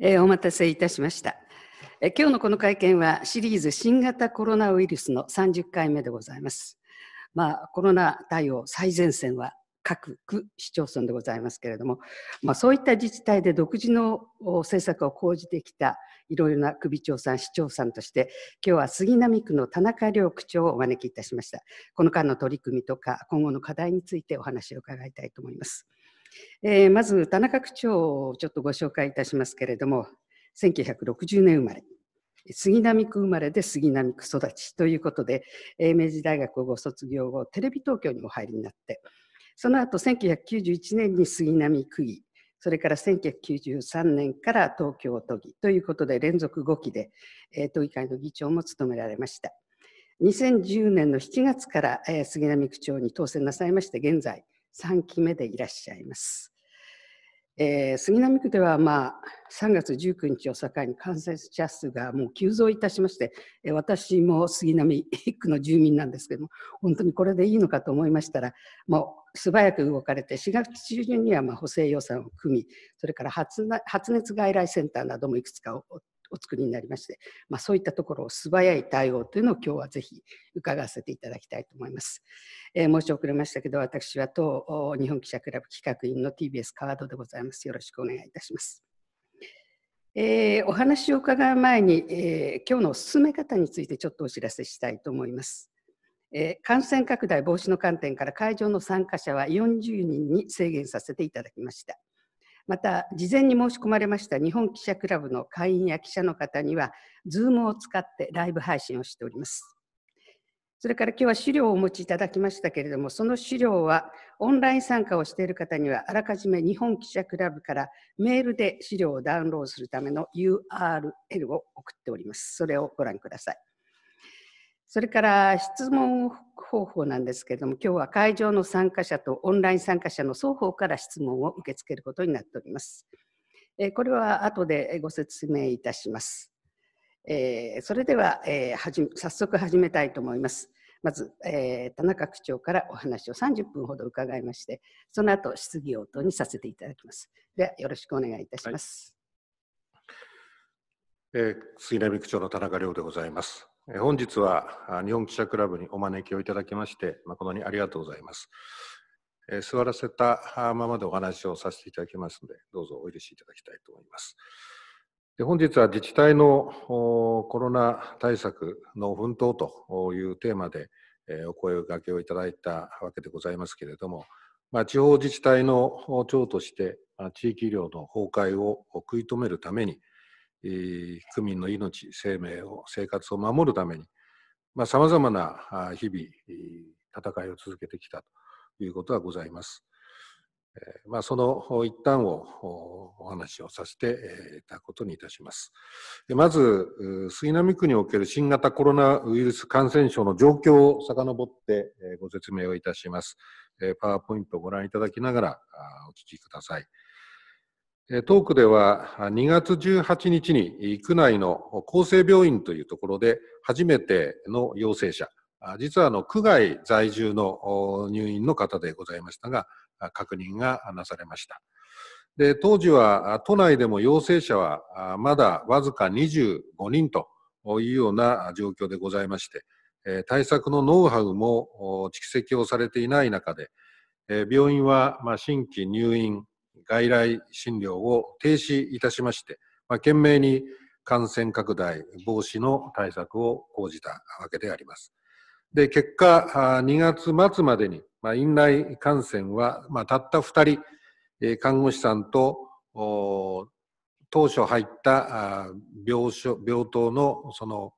えー、お待たせいたしました。えー、今日のこの会見はシリーズ新型コロナウイルスの30回目でございます。まあ、コロナ対応最前線は各区市町村でございますけれども、まあ、そういった自治体で独自の政策を講じてきたいろいろな首長さん、市長さんとして、今日は杉並区の田中良区長をお招きいたしました。この間の取り組みとか、今後の課題についてお話を伺いたいと思います。えー、まず田中区長をちょっとご紹介いたしますけれども1960年生まれ杉並区生まれで杉並区育ちということで、え明治大学をご卒業後テレビ東京にお入りになってその後1991年に杉並区議それから1993年から東京都議ということで連続5期で、え都議会の議長も務められました2010年の7月から、え杉並区長に当選なさいまして現在3期目でいらっしゃいます。えー、杉並区では、まあ、3月19日を境に感染者数がもう急増いたしまして、えー、私も杉並区の住民なんですけども本当にこれでいいのかと思いましたらもう素早く動かれて4月中旬にはま補正予算を組みそれから発熱外来センターなどもいくつかお作りになりまして、まあ、そういったところを素早い対応というのを今日はぜひ伺わせていただきたいと思います。えー、申し遅れましたけど、私は当日本記者クラブ企画員の TBS カードでございます。よろしくお願いいたします。えー、お話を伺う前に、えー、今日の進め方についてちょっとお知らせしたいと思います。えー、感染拡大防止の観点から会場の参加者は40人に制限させていただきました。また事前に申し込まれました日本記者クラブの会員や記者の方には Zoom を使ってライブ配信をしておりますそれから今日は資料をお持ちいただきましたけれどもその資料はオンライン参加をしている方にはあらかじめ日本記者クラブからメールで資料をダウンロードするための URL を送っておりますそれをご覧くださいそれから質問方法なんですけれども、今日は会場の参加者とオンライン参加者の双方から質問を受け付けることになっております。えこれは後でご説明いたします。えそれではえはじ早速始めたいと思います。まず、え田中区長からお話を30分ほど伺いまして、その後質疑応答にさせていただきます。ではよろしくお願いいたします。はい、えー、杉並区長の田中亮でございます。本日は日本記者クラブにお招きをいただきまして誠にありがとうございます。座らせたままでお話をさせていただきますので、どうぞお許しいただきたいと思います。で本日は自治体のコロナ対策の奮闘というテーマでお声がけをいただいたわけでございますけれども、まあ、地方自治体の長として地域医療の崩壊を食い止めるために、区民の命、生命を、生活を守るために、さまざ、まな日々、戦いを続けてきたということはございます。まあ、その一端をお話をさせていたことにいたします。まず、杉並区における新型コロナウイルス感染症の状況を遡ってご説明をいたします。パワーポイントをご覧いただきながらお聞きください。トークでは2月18日に区内の厚生病院というところで初めての陽性者、実はあの区外在住の入院の方でございましたが、確認がなされました。で当時は都内でも陽性者はまだわずか25人というような状況でございまして、対策のノウハウも蓄積をされていない中で、病院は新規入院外来診療を停止いたしまして、まあ、懸命に感染拡大防止の対策を講じたわけであります。で、結果、2月末までに、まあ、院内感染は、まあ、たった2人、看護師さんと当初入った病床病棟のその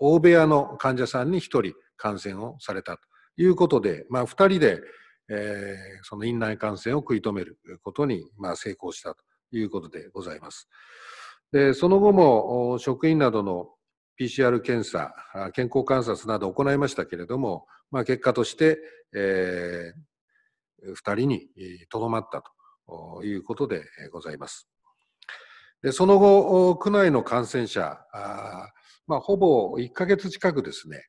大部屋の患者さんに1人感染をされたということで、まあ、2人でえー、その院内感染を食い止めることに、まあ、成功したということでございます。でその後も職員などの PCR 検査、健康観察など行いましたけれども、まあ、結果として、えー、2人にとどまったということでございます。でその後、区内の感染者、あまあ、ほぼ1か月近くですね、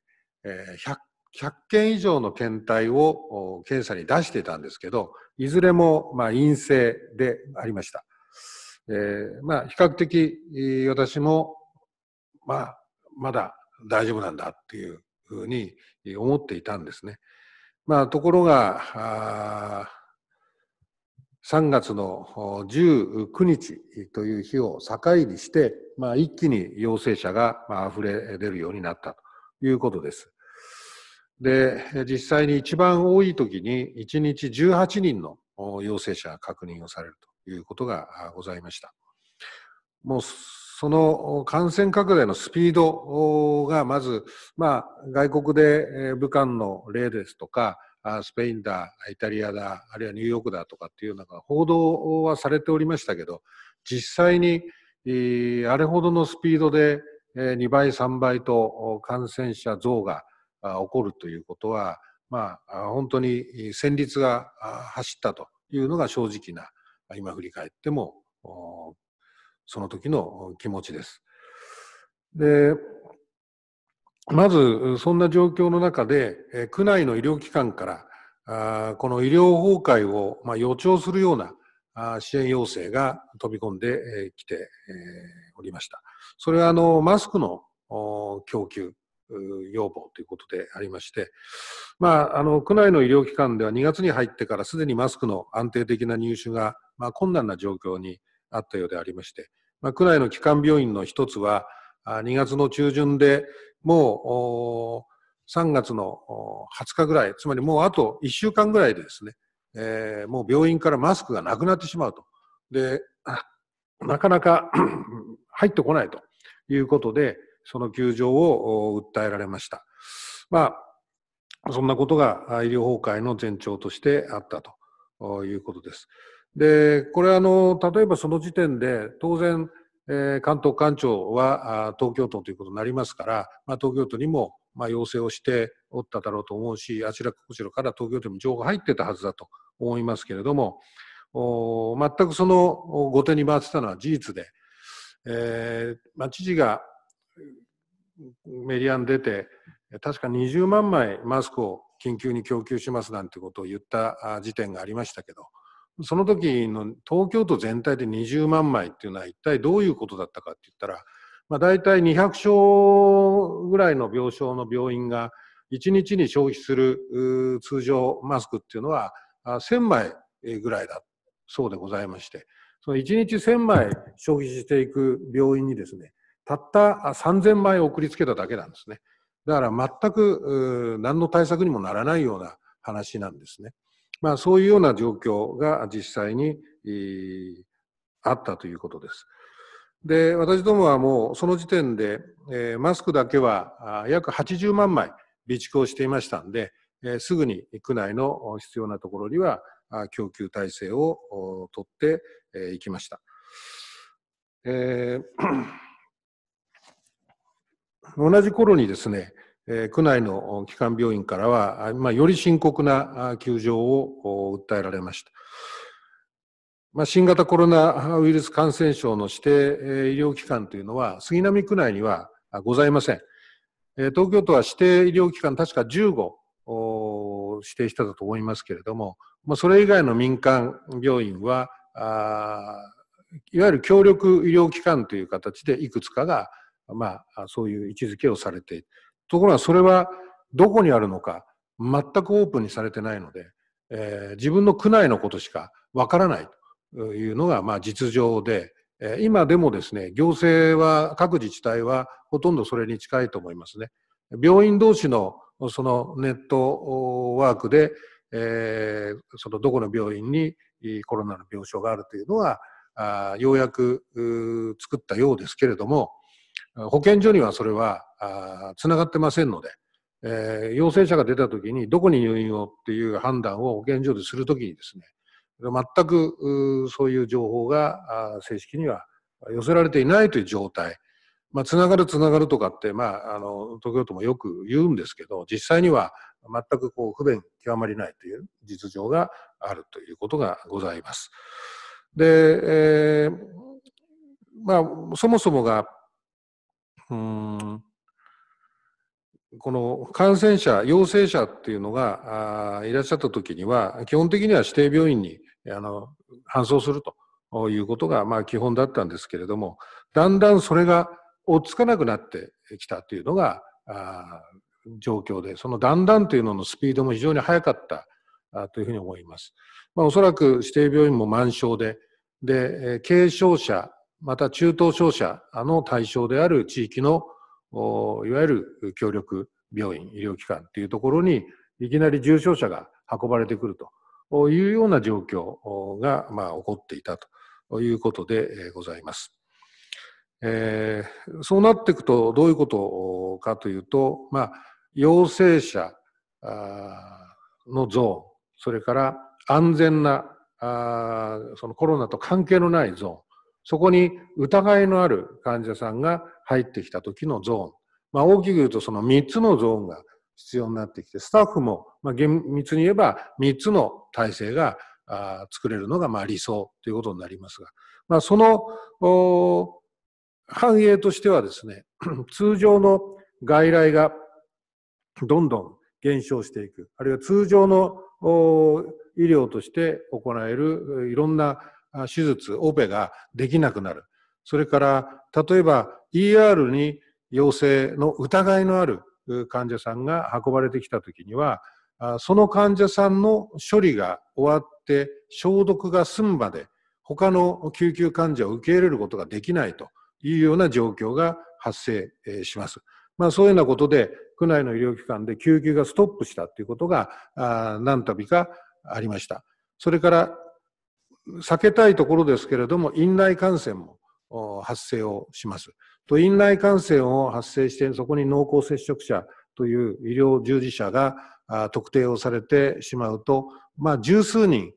100 100件以上の検体を検査に出していたんですけど、いずれもま陰性でありました。えー、まあ、比較的私も、まあ、まだ大丈夫なんだっていうふうに思っていたんですね。まあ、ところが、3月の19日という日を境にして、まあ、一気に陽性者が溢れ出るようになったということです。で、実際に一番多い時に1日18人の陽性者確認をされるということがございました。もうその感染拡大のスピードがまず、まあ、外国で武漢の例ですとか、スペインだ、イタリアだ、あるいはニューヨークだとかっていうのが報道はされておりましたけど、実際にあれほどのスピードで2倍、3倍と感染者増が起こるということは、まあ、本当に戦慄が走ったというのが正直な今振り返ってもその時の気持ちです。でまずそんな状況の中で区内の医療機関からこの医療崩壊を予兆するような支援要請が飛び込んできておりました。それはあのマスクの供給要望ということでありまして、まあ、あの区内の医療機関では2月に入ってからすでにマスクの安定的な入手が、まあ、困難な状況にあったようでありまして、まあ、区内の基幹病院の一つは2月の中旬でもう3月の20日ぐらいつまりもうあと1週間ぐらいでですね、えー、もう病院からマスクがなくなってしまうとでなかなか 入ってこないということで、その窮状を訴えられました。まあ、そんなことが医療崩壊の前兆としてあったということです。で、これあの、例えばその時点で、当然、えー、関東官庁は東京都ということになりますから、まあ、東京都にもま要請をしておっただろうと思うし、あちらこちらから東京都にも情報が入ってたはずだと思いますけれども、全くその後手に回ってたのは事実で、えー、まあ、知事がメディアに出て、確か20万枚マスクを緊急に供給しますなんてことを言った時点がありましたけど、その時の東京都全体で20万枚っていうのは一体どういうことだったかって言ったら、まあ、大体200床ぐらいの病床の病院が1日に消費する通常マスクっていうのは1000枚ぐらいだそうでございまして、その1日1000枚消費していく病院にですね、たった3000枚送りつけただけなんですね。だから全く何の対策にもならないような話なんですね。まあそういうような状況が実際に、あったということです。で、私どもはもうその時点で、えー、マスクだけは約80万枚備蓄をしていましたんで、えー、すぐに区内の必要なところには供給体制を取っていきました。えー同じ頃にですね、え区内の基幹病院からは、まあ、より深刻な窮状を訴えられました。まあ、新型コロナウイルス感染症の指定医療機関というのは、杉並区内にはございません。東京都は指定医療機関、確か15指定したたと思いますけれども、まそれ以外の民間病院は、いわゆる協力医療機関という形でいくつかがまあ、そういう位置づけをされている。ところがそれはどこにあるのか、全くオープンにされてないので、えー、自分の区内のことしかわからないというのが、まあ、実情で、えー、今でもですね、行政は、各自治体はほとんどそれに近いと思いますね。病院同士のそのネットワークで、えー、そのどこの病院にコロナの病床があるというのは、あようやく作ったようですけれども、保健所にはそれはつながってませんので、えー、陽性者が出たときにどこに入院をっていう判断を保健所でするときにですね、全くそういう情報が正式には寄せられていないという状態、まあ、つながるつながるとかって、まあ、あの東京都もよく言うんですけど実際には全くこう不便極まりないという実情があるということがございます。で、えーまあ、そもそもがうんこの感染者、陽性者っていうのがあいらっしゃったときには、基本的には指定病院にあの搬送するということが、まあ、基本だったんですけれども、だんだんそれが追っつかなくなってきたというのがあ状況で、そのだんだんというののスピードも非常に速かったあというふうに思います。まあ、おそらく指定病院も満床で、で軽症者また中等症者の対象である地域のいわゆる協力病院、医療機関というところにいきなり重症者が運ばれてくるというような状況が、まあ、起こっていたということでございます。えー、そうなっていくとどういうことかというと、まあ、陽性者のゾーンそれから安全なあそのコロナと関係のないゾーンそこに疑いのある患者さんが入ってきた時のゾーン。まあ、大きく言うとその3つのゾーンが必要になってきて、スタッフも、ま厳密に言えば3つの体制が作れるのがま理想ということになりますが、まあ、その反映としてはですね、通常の外来がどんどん減少していく、あるいは通常の医療として行えるいろんな手術、オペができなくなる。それから、例えば ER に陽性の疑いのある患者さんが運ばれてきたときには、その患者さんの処理が終わって消毒が済むまで、他の救急患者を受け入れることができないというような状況が発生します。まあ、そういうようなことで、区内の医療機関で救急がストップしたということが何度かありました。それから避けたいところですけれども、院内感染も発生をします。と、院内感染を発生して、そこに濃厚接触者という医療従事者が特定をされてしまうと、まあ、十数人、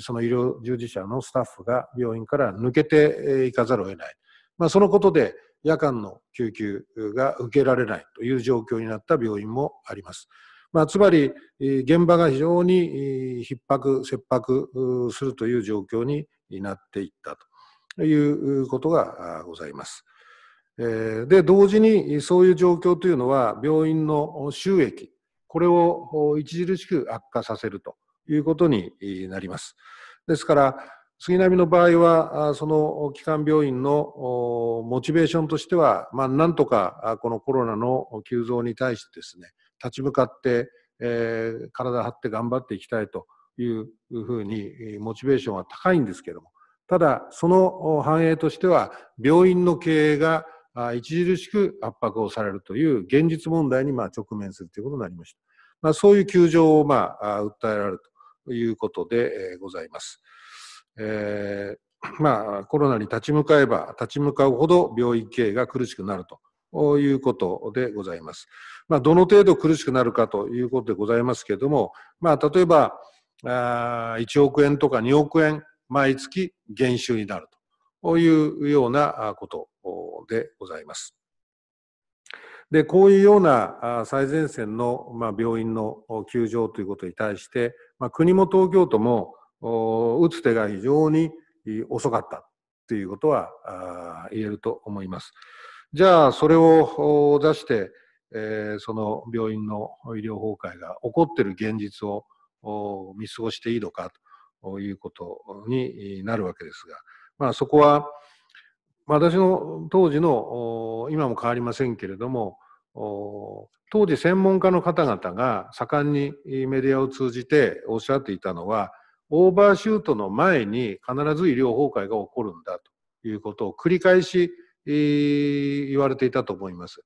その医療従事者のスタッフが病院から抜けていかざるを得ない。まあ、そのことで、夜間の救急が受けられないという状況になった病院もあります。まあ、つまり、現場が非常に逼迫、切迫するという状況になっていったということがございます。で、同時にそういう状況というのは、病院の収益、これを著しく悪化させるということになります。ですから、杉並の場合は、その基幹病院のモチベーションとしては、まあ、なんとかこのコロナの急増に対してですね、立ち向かって、えー、体張って頑張っていきたいというふうにモチベーションは高いんですけどもただその反映としては病院の経営が著しく圧迫をされるという現実問題にま直面するということになりました。まあ、そういう窮状をまあ訴えられるということでございます。えー、まあ、コロナに立ち向かえば立ち向かうほど病院経営が苦しくなるとということでございます。まあ、どの程度苦しくなるかということでございますけれども、まあ、例えば、あ1億円とか2億円、毎月減収になるというようなことでございます。で、こういうような最前線の、まあ、病院の休場ということに対して、まあ、国も東京都も打つ手が非常に遅かったということは言えると思います。じゃあ、それを出して、えー、その病院の医療崩壊が起こっている現実を見過ごしていいのかということになるわけですが、まあ、そこは私の当時の今も変わりませんけれども当時専門家の方々が盛んにメディアを通じておっしゃっていたのはオーバーシュートの前に必ず医療崩壊が起こるんだということを繰り返し言われていたと思います。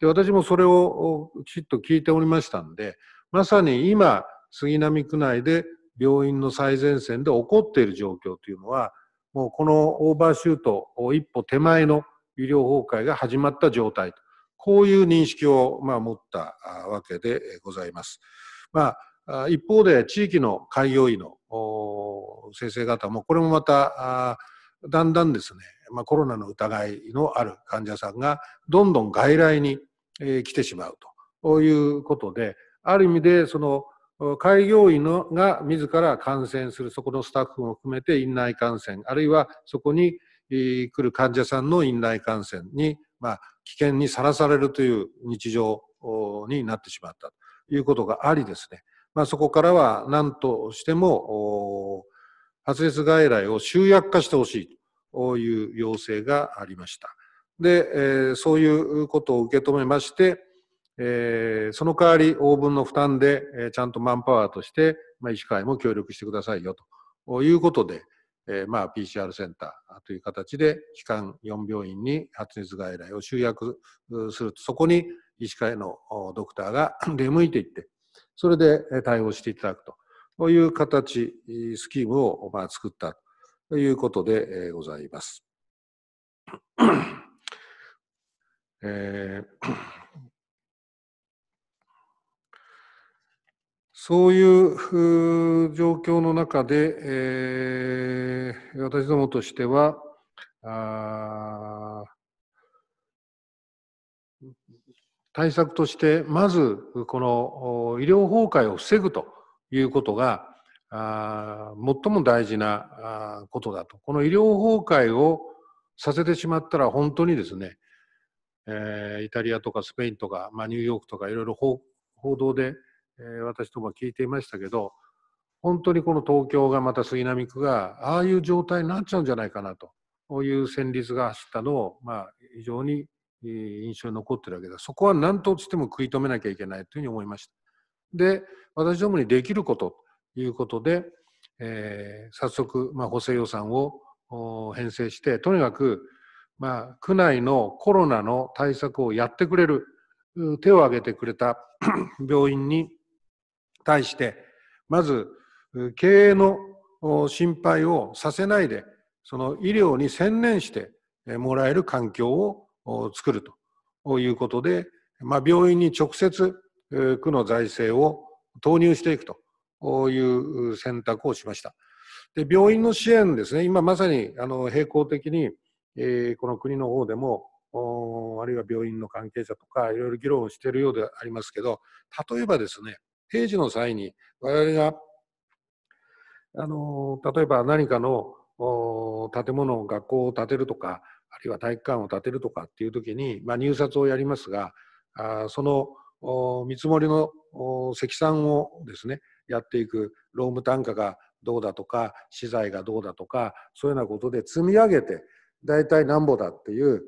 で私もそれをきちっと聞いておりましたんで、まさに今、杉並区内で病院の最前線で起こっている状況というのは、もうこのオーバーシュート一歩手前の医療崩壊が始まった状態と、こういう認識をまあ持ったわけでございます。まあ、一方で地域の開業医の先生方も、これもまただんだんですね、まあ、コロナの疑いのある患者さんがどんどん外来に、えー、来てしまうということで、ある意味でその開業医のが自ら感染する、そこのスタッフも含めて院内感染、あるいはそこに来る患者さんの院内感染に、まあ、危険にさらされるという日常になってしまったということがありですね、まあ、そこからは何としても発熱外来を集約化してほしいという要請がありました。で、えー、そういうことを受け止めまして、えー、その代わり応分の負担で、えー、ちゃんとマンパワーとして、まあ、医師会も協力してくださいよということで、えー、まあ PCR センターという形で基幹4病院に発熱外来を集約するとそこに医師会のドクターが出向いていってそれで対応していただくとという形、スキームをまあ作ったということでございます。えー、そういう状況の中で、えー、私どもとしては、あ対策として、まず、この医療崩壊を防ぐと。いうことが、あ最も大事なことだと。この医療崩壊をさせてしまったら本当にですね、えー、イタリアとかスペインとか、まあ、ニューヨークとかいろいろ報道で、えー、私どもは聞いていましたけど本当にこの東京がまた杉並区がああいう状態になっちゃうんじゃないかなとこういう戦慄が走ったのを、まあ、非常に印象に残ってるわけだそこは何としても食い止めなきゃいけないというふうに思いました。で、私どもにできることということで、えー、早速、まあ、補正予算を編成して、とにかく、まあ、区内のコロナの対策をやってくれる、手を挙げてくれた 病院に対して、まず経営の心配をさせないで、その医療に専念してもらえる環境を作るということで、まあ、病院に直接区の財政を投入していくという選択をしました。で病院の支援ですね、今まさにあの並行的に、えー、この国の方でも、あるいは病院の関係者とか、いろいろ議論をしているようでありますけど、例えばですね、平時の際に、我々が、あの例えば何かの建物学校を建てるとか、あるいは体育館を建てるとかっていう時に、まあ、入札をやりますが、あその見積もりの積算をですねやっていく労務単価がどうだとか資材がどうだとかそういうようなことで積み上げて大体何ぼだっていう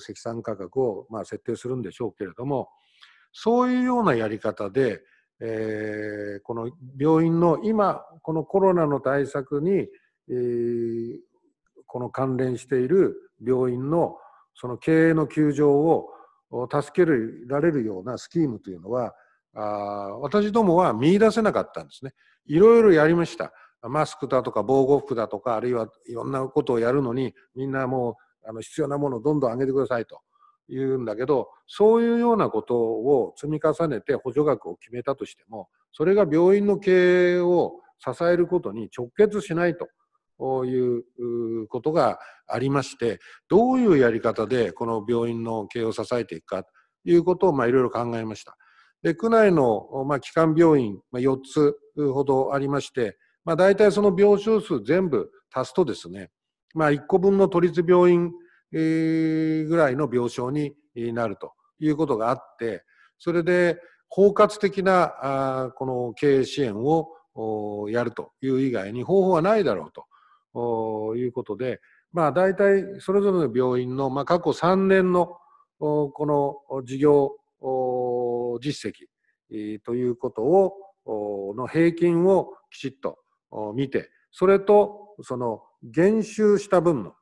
積算価格をま設定するんでしょうけれどもそういうようなやり方で、えー、この病院の今このコロナの対策に、えー、この関連している病院のその経営の窮状を助けられるようなスキームというのはあ私どもは見出せなかったんですね。いろいろやりました。マスクだとか防護服だとかあるいはいろんなことをやるのにみんなもうあの必要なものをどんどん上げてくださいと言うんだけどそういうようなことを積み重ねて補助額を決めたとしてもそれが病院の経営を支えることに直結しないと。いうことがありまして、どういうやり方でこの病院の経営を支えていくかということをまあいろいろ考えました。で、区内のまあ基幹病院4つほどありまして、まあ大体その病床数全部足すとですね、まあ1個分の都立病院ぐらいの病床になるということがあって、それで包括的なこの経営支援をやるという以外に方法はないだろうということで、まあ、大体それぞれの病院の、まあ、過去3年のこの事業実績ということをの平均をきちっと見てそれとその減収した分の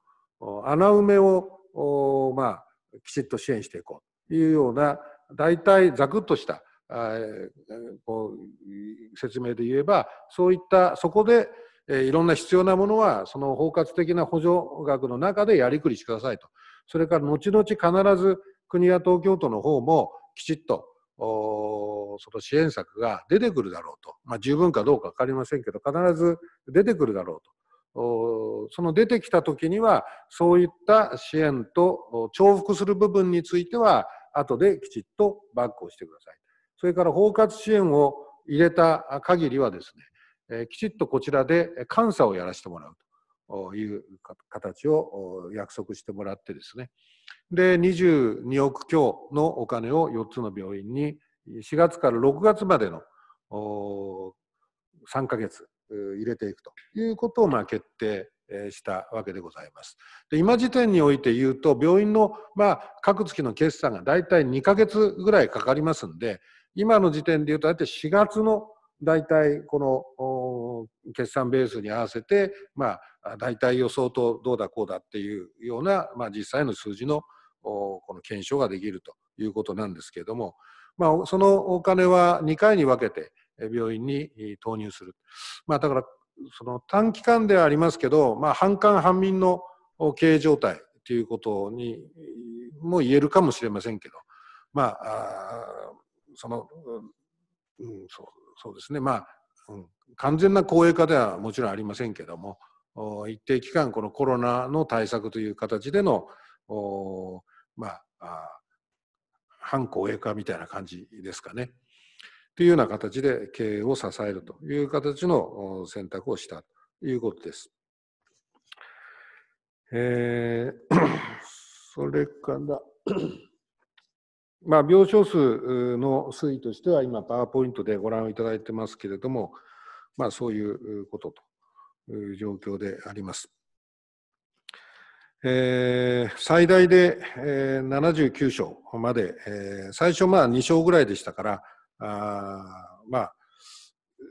穴埋めを、まあ、きちっと支援していこうというような大体ざくっとした説明で言えばそういったそこでえいろんな必要なものは、その包括的な補助額の中でやりくりしてくださいと。それから後々必ず国や東京都の方もきちっとその支援策が出てくるだろうと、まあ、十分かどうか分かりませんけど必ず出てくるだろうとその出てきた時にはそういった支援と重複する部分については後できちっとバックをしてくださいそれから包括支援を入れた限りはですねきちっとこちらで監査をやらせてもらうという形を約束してもらってですねで22億強のお金を4つの病院に4月から6月までの3ヶ月入れていくということをま決定したわけでございます。で今時点において言うと病院のまあ各月の決算がだいたい2ヶ月ぐらいかかりますんで今の時点で言うとだいたい4月の大体この決算ベースに合わせて、まあ、大体予想とどうだこうだっていうような、まあ、実際の数字のこの検証ができるということなんですけれども、まあ、そのお金は2回に分けて病院に投入する、まあ、だからその短期間ではありますけど、まあ、半官半民の経営状態ということにも言えるかもしれませんけど、まあ、その、うん、そうそうですね、まあ、うん、完全な公営化ではもちろんありませんけども、一定期間、このコロナの対策という形での、まあ、反公営化みたいな感じですかね。というような形で経営を支えるという形の選択をしたということです。えー、それからまあ、病床数の推移としては、今、パワーポイントでご覧いただいてますけれども、まあ、そういうことという状況であります。えー、最大で、えー、79床まで、えー、最初まあ2床ぐらいでしたから、あまあ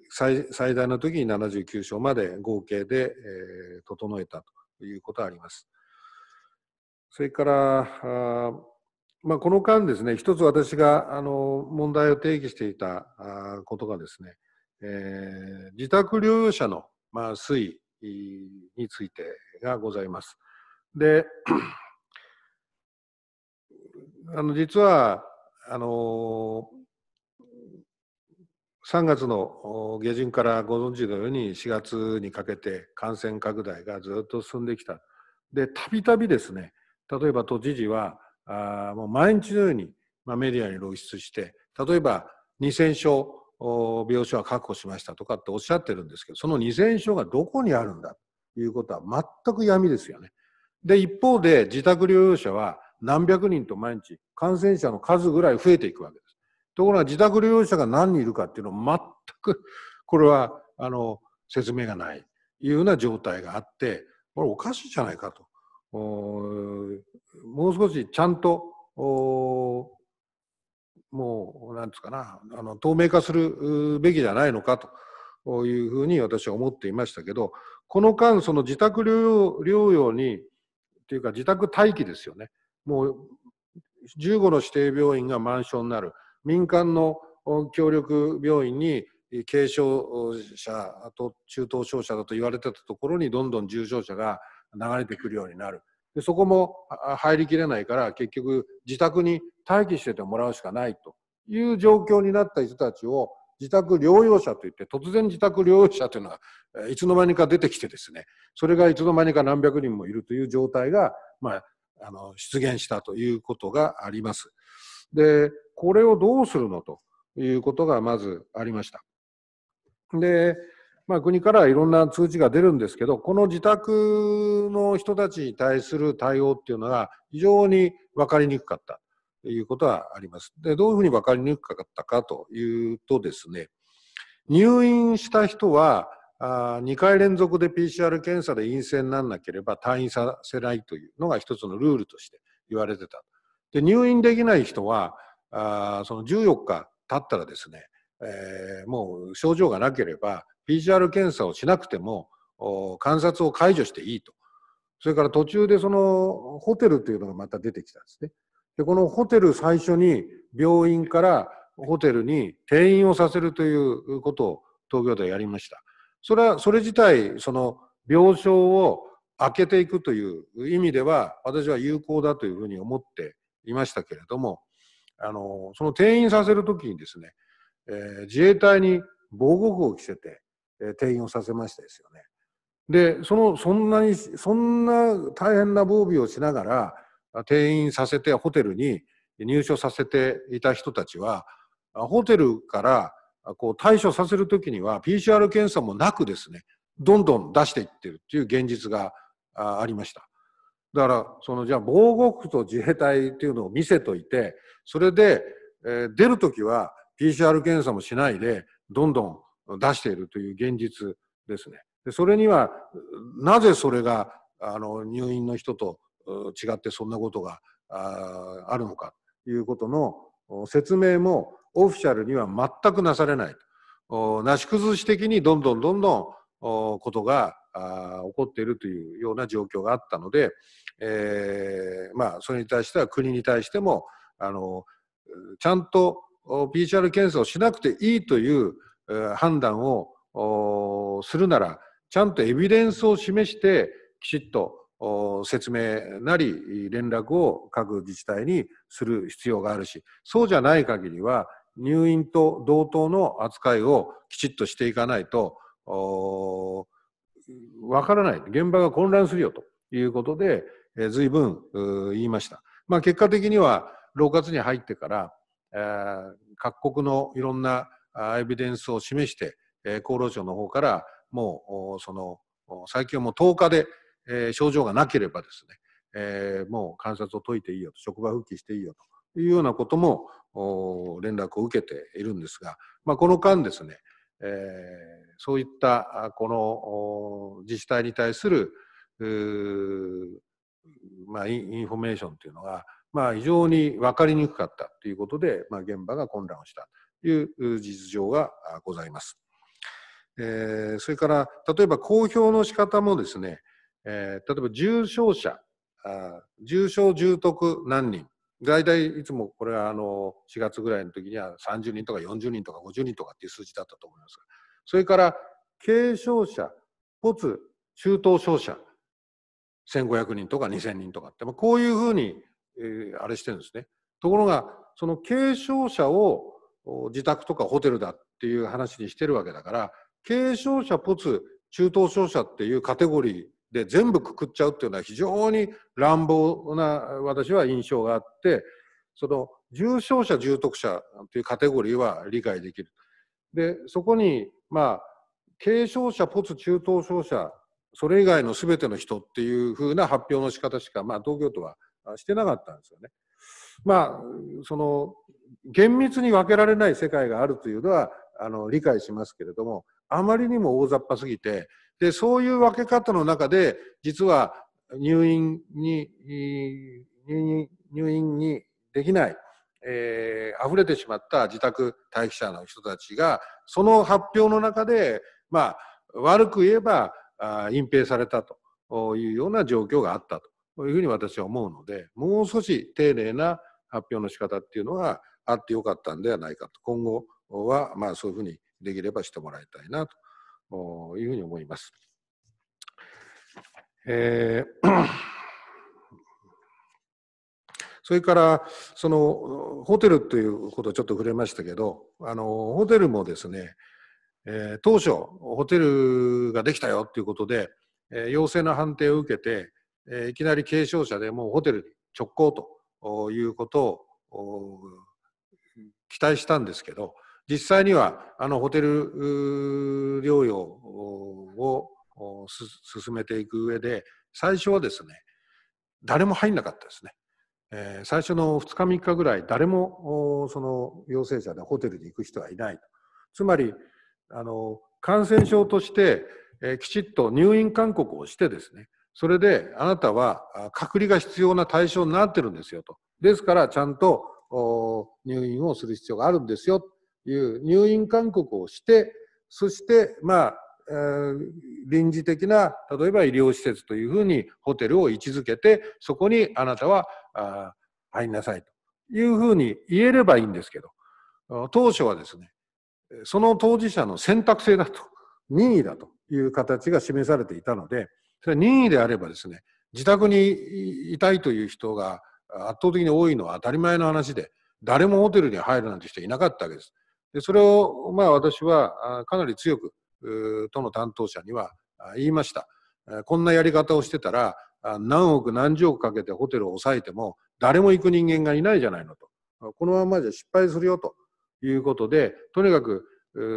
最、最大の時に79床まで合計で、えー、整えたということはあります。それから、あまあ、この間ですね、一つ私があの問題を提起していたことがですね、えー、自宅療養者の、まあ、推移についてがございます。で、あの実はあの3月の下旬からご存知のように4月にかけて感染拡大がずっと進んできた。で、たびたびですね、例えば都知事は、あもう毎日のように、まあ、メディアに露出して例えば2000床病床は確保しましたとかっておっしゃってるんですけどその2000床がどこにあるんだということは全く闇ですよね。で一方で自宅療養者は何百人と毎日感染者の数ぐらい増えていくわけです。ところが自宅療養者が何人いるかっていうのは全くこれはあの説明がないいうような状態があってこれおかしいじゃないかともう少しちゃんともうなんですかなあの透明化するべきじゃないのかというふうに私は思っていましたけどこの間その自宅療養にっていうか自宅待機ですよねもう15の指定病院が満床になる民間の協力病院に軽症者と中等症者だと言われてたところにどんどん重症者が流れてくるようになる。でそこも入りきれないから結局自宅に待機しててもらうしかないという状況になった人たちを自宅療養者といって突然自宅療養者というのはいつの間にか出てきてですねそれがいつの間にか何百人もいるという状態が、まあ、あの出現したということがあります。でこれをどうするのということがまずありました。でまあ、国からいろんな通知が出るんですけど、この自宅の人たちに対する対応っていうのが非常に分かりにくかったということはあります。で、どういうふうに分かりにくかったかというとですね、入院した人はあ2回連続で PCR 検査で陰性にならなければ退院させないというのが一つのルールとして言われてた。で、入院できない人は、あその14日経ったらですね、えー、もう症状がなければ、PCR 検査をしなくても観察を解除していいと。それから途中でそのホテルというのがまた出てきたんですね。で、このホテル最初に病院からホテルに転院をさせるということを東京ではやりました。それは、それ自体、その病床を開けていくという意味では、私は有効だというふうに思っていましたけれども、あの、その転院させるときにですね、えー、自衛隊に防護服を着せて、え定員をさせましたですよね。でそのそんなにそんな大変な防備をしながら定員させてホテルに入所させていた人たちはホテルからこう対処させる時には PCR 検査もなくですねどんどん出していってるっていう現実がありましただからそのじゃあ防護服と自衛隊っていうのを見せといてそれで、えー、出る時は PCR 検査もしないでどんどん出しているという現実ですね。でそれにはなぜそれがあの入院の人と違ってそんなことがあるのかということの説明もオフィシャルには全くなされないなし崩し的にどんどんどんどんことが起こっているというような状況があったので、えー、まあ、それに対しては国に対してもあのちゃんと PCR 検査をしなくていいという判断をするなら、ちゃんとエビデンスを示して、きちっと説明なり連絡を各自治体にする必要があるし、そうじゃない限りは、入院と同等の扱いをきちっとしていかないと、わからない。現場が混乱するよということで、えー、随分言いました。まあ、結果的には6月に入ってから、えー、各国のいろんなエビデンスを示して、え厚労省の方からもうその最近はもう10日で、え症状がなければですね、えもう観察を解いていいよと職場復帰していいよというようなことも連絡を受けているんですが、まあ、この間ですね、えそういったこの自治体に対するまあ、インフォメーションというのが、まあ、非常に分かりにくかったということで、まあ、現場が混乱をした。いう実情がございます。えー、それから、例えば公表の仕方もですね、えー、例えば重症者、あ重症重篤何人、大体いつもこれはあの4月ぐらいの時には30人とか40人とか50人とかっていう数字だったと思いますが、それから軽症者、ポツ、中等症者、1500人とか2000人とかって、まあ、こういうふうに、えー、あれしてるんですね。ところが、その軽症者を自宅とかホテルだっていう話にしてるわけだから軽症者ポツ中等症者っていうカテゴリーで全部くくっちゃうっていうのは非常に乱暴な私は印象があってその重症者重篤者というカテゴリーは理解できる。でそこにまあ軽症者ポツ中等症者それ以外の全ての人っていうふうな発表の仕方しか、まあ、東京都はしてなかったんですよね。まあ、その、厳密に分けられない世界があるというのは、あの、理解しますけれども、あまりにも大雑把すぎて、で、そういう分け方の中で、実は入院に、入院にできない、えー、溢れてしまった自宅待機者の人たちが、その発表の中で、まあ、悪く言えば、あ隠蔽されたというような状況があったというふうに私は思うので、もう少し丁寧な発表の仕方っていうのはあってよかったんではないかと今後はまあそういうふうにできればしてもらいたいなというふうに思います。えー それからそのホテルということをちょっと触れましたけどあのホテルもですね、えー、当初ホテルができたよということで、えー、陽性の判定を受けて、えー、いきなり軽症者でもうホテルに直行ということを期待したんですけど実際にはあのホテル療養を進めていく上で最初はですね誰も入んなかったですね。え最初の2日3日ぐらい誰もその陽性者でホテルに行く人はいないつまりあの感染症として、えきちっと入院勧告をしてですねそれであなたは隔離が必要な対象になってるんですよと。ですからちゃんと入院をする必要があるんですよという入院勧告をして、そしてまあ、えー、臨時的な例えば医療施設というふうにホテルを位置づけてそこにあなたはあ入りなさいというふうに言えればいいんですけど当初はですねその当事者の選択制だと任意だという形が示されていたのでそれは任意であればですね、自宅にいたいという人が圧倒的に多いのは当たり前の話で、誰もホテルに入るなんて人はいなかったわけです。でそれを、まあ、私はかなり強く、都の担当者には言いました。こんなやり方をしてたら、何億何十億かけてホテルを抑えても、誰も行く人間がいないじゃないのと。このままじゃ失敗するよということで、とにかく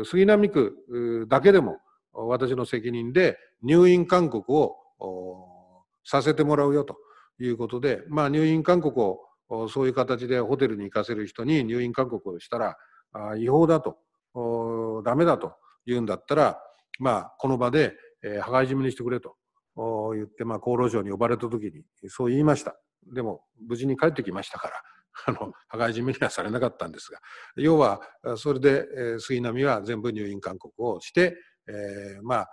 杉並区だけでも私の責任で入院勧告をさせてもらうよということで、まあ、入院勧告をそういう形でホテルに行かせる人に入院勧告をしたら違法だとダメだと言うんだったら、まあ、この場で、えー、羽交い締めにしてくれと言って、まあ、厚労省に呼ばれた時にそう言いましたでも無事に帰ってきましたから。あの羽交い締めにはされなかったんですが要はそれで、え杉並は全部入院勧告をして、えー、まあ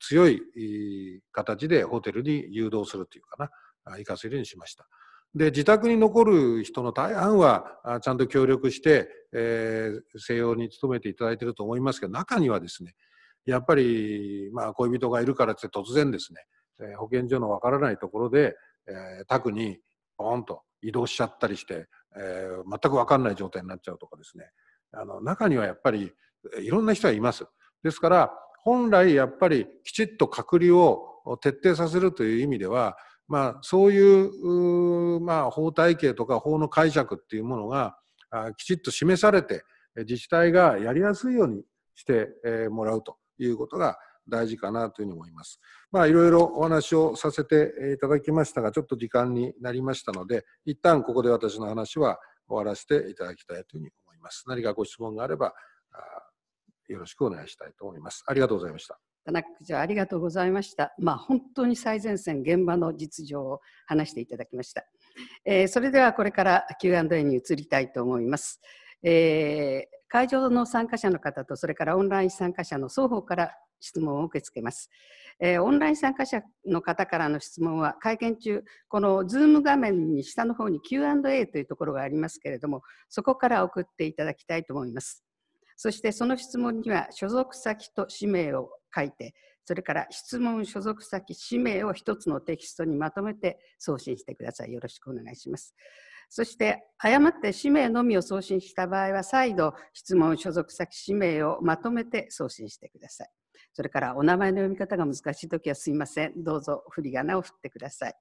強い形でホテルに誘導するというかな、行かせるようにしました。で、自宅に残る人の大半は、ちゃんと協力して、えー、静養に努めていただいていると思いますけど、中にはですね、やっぱり、まあ、恋人がいるからって突然ですね、えー、保健所のわからないところで、えー、宅にポンと移動しちゃったりして、えー、全くわかんない状態になっちゃうとかですね、あの、中にはやっぱり、いろんな人がいます。ですから、本来やっぱりきちっと隔離を徹底させるという意味では、まあ、そういうまあ、法体系とか法の解釈っていうものがきちっと示されて自治体がやりやすいようにしてもらうということが大事かなというふうに思います。まあ、いろいろお話をさせていただきましたが、ちょっと時間になりましたので、一旦ここで私の話は終わらせていただきたいというふうに思います。何かご質問があれば、よろしくお願いしたいと思います。ありがとうございました。田中区長ありがとうございました。まあ、本当に最前線現場の実情を話していただきました。えー、それではこれから Q&A に移りたいと思います。えー、会場の参加者の方とそれからオンライン参加者の双方から質問を受け付けます、えー、オンライン参加者の方からの質問は会見中この Zoom 画面に下の方に Q&A というところがありますけれどもそこから送っていただきたいと思いますそしてその質問には所属先と氏名を書いて、それから質問所属先、氏名を一つのテキストにまとめて送信してください。よろしくお願いします。そして誤って氏名のみを送信した場合は再度質問所属先氏名をまとめて送信してください。それからお名前の読み方が難しいときはすいません。どうぞ振り仮名を振ってください。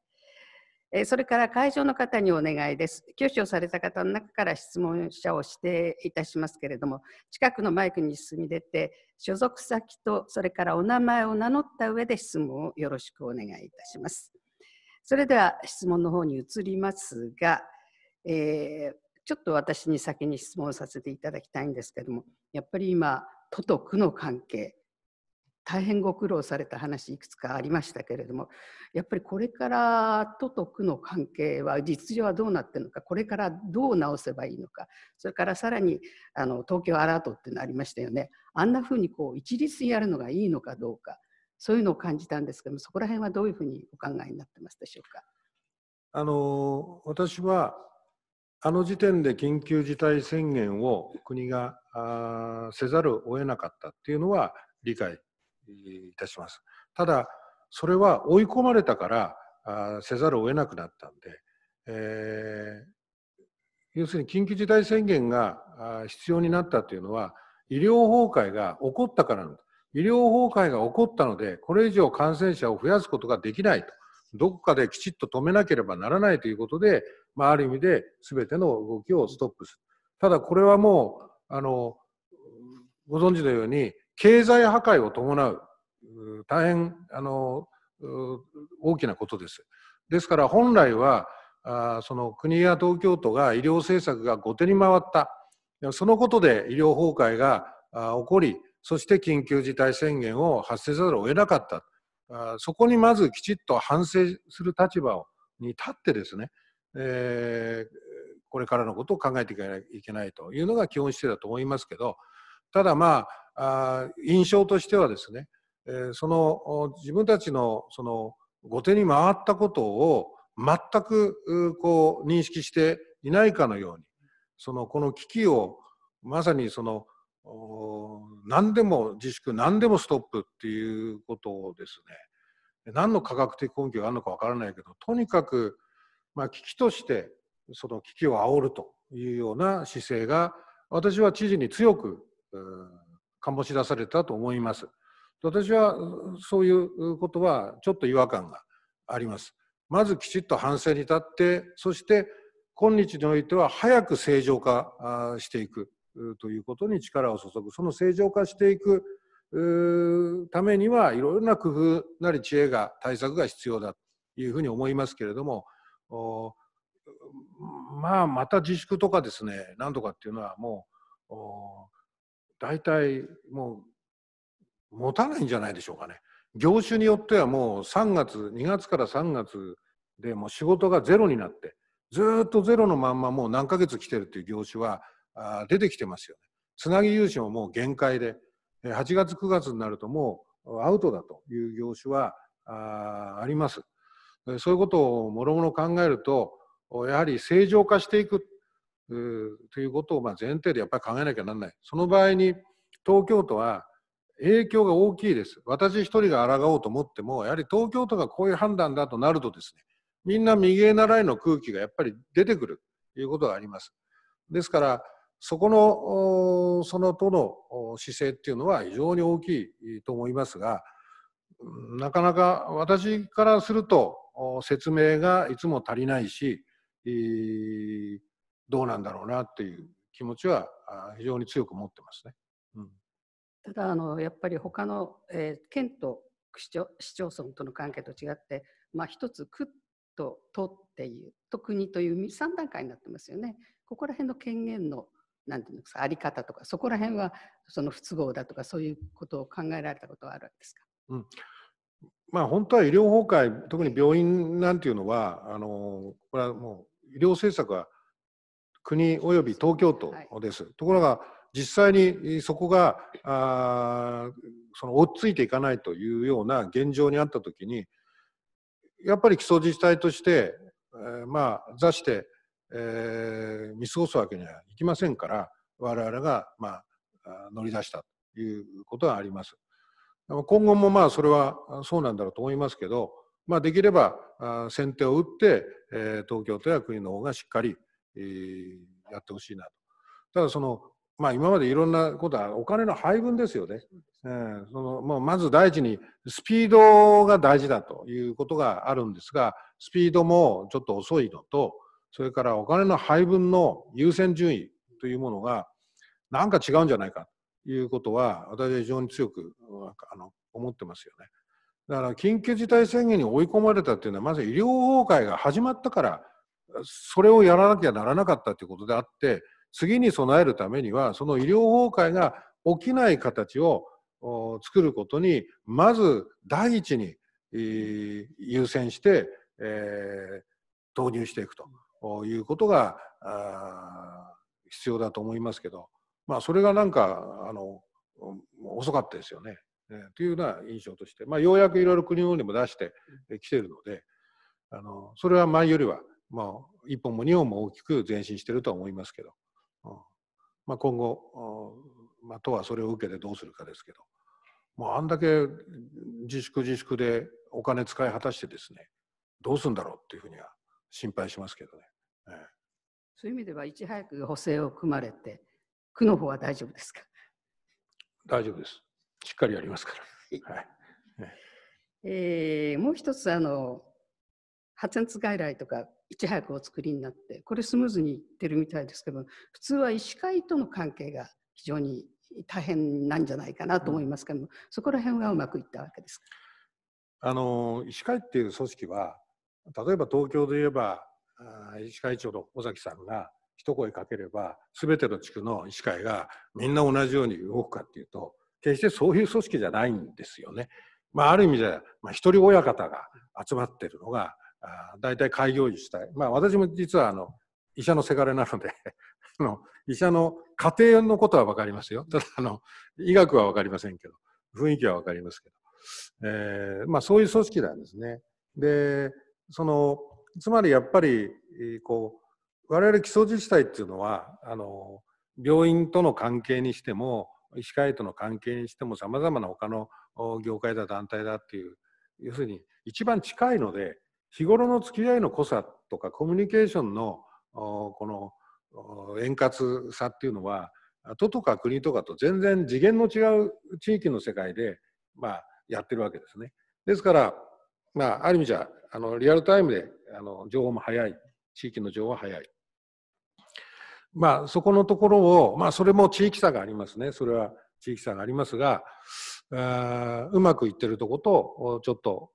それから会場の方にお願いです。挙手をされた方の中から質問者を指定いたしますけれども、近くのマイクに進み出て、所属先とそれからお名前を名乗った上で質問をよろしくお願いいたします。それでは質問の方に移りますが、えー、ちょっと私に先に質問させていただきたいんですけども、やっぱり今、都と区の関係、大変ご苦労された話いくつかありましたけれどもやっぱりこれから都と区の関係は実情はどうなってるのかこれからどう直せばいいのかそれからさらにあの東京アラートっていうのありましたよねあんなふうにこう一律にやるのがいいのかどうかそういうのを感じたんですけどもそこら辺はどういうふうにお考えになってますでしょうか。あの私はあの時点で緊急事態宣言を国がせざるを得なかったっていうのは理解いたします。ただ、それは追い込まれたからあせざるを得なくなったんで、えー、要するに緊急事態宣言が必要になったというのは、医療崩壊が起こったから医療崩壊が起こったので、これ以上感染者を増やすことができないと、どこかできちっと止めなければならないということで、まあ、ある意味で全ての動きをストップする。ただ、これはもう、あの、ご存知のように、経済破壊を伴う大変あの大きなことです。ですから本来はあその国や東京都が医療政策が後手に回ったそのことで医療崩壊が起こりそして緊急事態宣言を発せざるを得なかったあそこにまずきちっと反省する立場をに立ってですね、えー、これからのことを考えていかないいけないというのが基本姿勢だと思いますけどただまああ印象としてはですね、えー、その自分たちのその後手に回ったことを全くこう認識していないかのようにそのこの危機をまさにその何でも自粛何でもストップっていうことをですね何の科学的根拠があるのかわからないけどとにかく、まあ、危機としてその危機を煽るというような姿勢が私は知事に強く醸し出されたと思います。私はそういうことはちょっと違和感があります。まずきちっと反省に立ってそして今日においては早く正常化していくということに力を注ぐその正常化していくためにはいろいろな工夫なり知恵が対策が必要だというふうに思いますけれどもまあまた自粛とかですねなんとかっていうのはもう大体もう持たないんじゃないでしょうかね。業種によってはもう3月2月から3月でもう仕事がゼロになってずっとゼロのまんまもう何ヶ月来てるっていう業種はあ出てきてますよね。つなぎ融資ももう限界で8月9月になるともうアウトだという業種はああります。そういうことをもろもろ考えるとやはり正常化していくということをま前提でやっぱり考えなきゃならない。その場合に東京都は影響が大きいです。私一人が抗おうと思っても、やはり東京都がこういう判断だとなるとですね、みんな右へ習いの空気がやっぱり出てくるということがあります。ですから、そこの、その都の姿勢っていうのは非常に大きいと思いますが、なかなか私からすると説明がいつも足りないし、どうなんだろうなっていう気持ちは非常に強く持ってますね。うん、ただあのやっぱり他の、えー、県と市町市町村との関係と違って、まあ、一つ区と都っていうと国という3段階になってますよね。ここら辺の権限のなんていうんですかあり方とかそこら辺はその不都合だとかそういうことを考えられたことはあるんですか、うんまあ、本当は医療崩壊特に病院なんていうのはあのこれはもう医療政策は国および東京都です。はい、ところが実際にそこがあその追っついていかないというような現状にあった時にやっぱり基礎自治体として、えー、まあ座して、えー、見過ごすわけにはいきませんから我々が、まあ、乗り出したということはあります。今後もまあそれはそうなんだろうと思いますけど、まあ、できれば先手を打って、えー、東京都や国の方がしっかりえー、やってほしいなと。ただそのまあ、今までいろんなことはお金の配分ですよね。えー、そのもうまず第一にスピードが大事だということがあるんですがスピードもちょっと遅いのとそれからお金の配分の優先順位というものがなんか違うんじゃないかということは私は非常に強くあの思ってますよね。だから緊急事態宣言に追い込まれたっていうのはまず医療崩壊が始まったからそれをやらなきゃならなかったということであって次に備えるためにはその医療崩壊が起きない形を作ることにまず第一に、優先して、え導入していくということが必要だと思いますけど、まあ、それがなんかあの遅かったですよね。というような印象として、まあ、ようやくいろいろ国のにも出してきているのであのそれは前よりはまあ、1本も2本も大きく前進してるとは思いますけど、うんまあ、今後、まあ、都はそれを受けてどうするかですけど、もうあんだけ自粛自粛でお金使い果たしてですね、どうするんだろうっていうふうには心配しますけどね。えそういう意味では、いち早く補正を組まれて、区の方は大丈夫ですか大丈夫です。しっかりやりますから。はい、ええー、もう一つあの、発熱外来とかいち早くお作りになって、これスムーズにいってるみたいですけど、普通は医師会との関係が非常に大変なんじゃないかなと思いますけども、うん、そこら辺はうまくいったわけですあの医師会っていう組織は、例えば東京で言えば、医師会長の尾崎さんが一声かければ、すべての地区の医師会がみんな同じように動くかっていうと、決してそういう組織じゃないんですよね。まあ、ある意味で、まあ、一人親方が集まってるのがあ大体開業医主体。まあ私も実はあの医者のせがれなので の医者の家庭のことは分かりますよ。ただあの医学は分かりませんけど、雰囲気は分かりますけど。えー、まあそういう組織なんですね。で、その、つまりやっぱり、こう、我々基礎自治体っていうのは、あの、病院との関係にしても、医師会との関係にしても、さまざまな他の業界だ、団体だっていう、要するに一番近いので、日頃の付き合いの濃さとかコミュニケーションのこの円滑さっていうのは都とか国とかと全然次元の違う地域の世界で、まあ、やってるわけですね。ですから、まあ、ある意味じゃあのリアルタイムであの情報も早い地域の情報は早い。まあ、そこのところを、まあ、それも地域差がありますね。それは地域差がありますが、あうまくいってるとこと、ちょっと、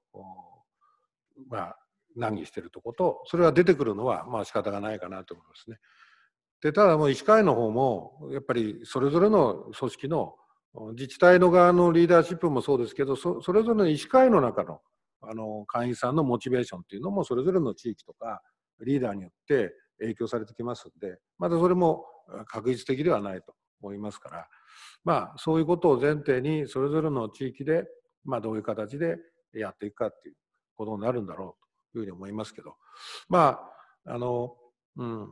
まあ、難儀してるとことそれは出てくるのはまあ仕方がないかなと思いますね。でただもう医師会の方もやっぱりそれぞれの組織の自治体の側のリーダーシップもそうですけどそれぞれの医師会の中のあの会員さんのモチベーションっていうのもそれぞれの地域とかリーダーによって影響されてきますんでまたそれも確実的ではないと思いますからまあそういうことを前提にそれぞれの地域でまあどういう形でやっていくかっていうことになるんだろういうふうに思いますけど、まあ、あの、うん、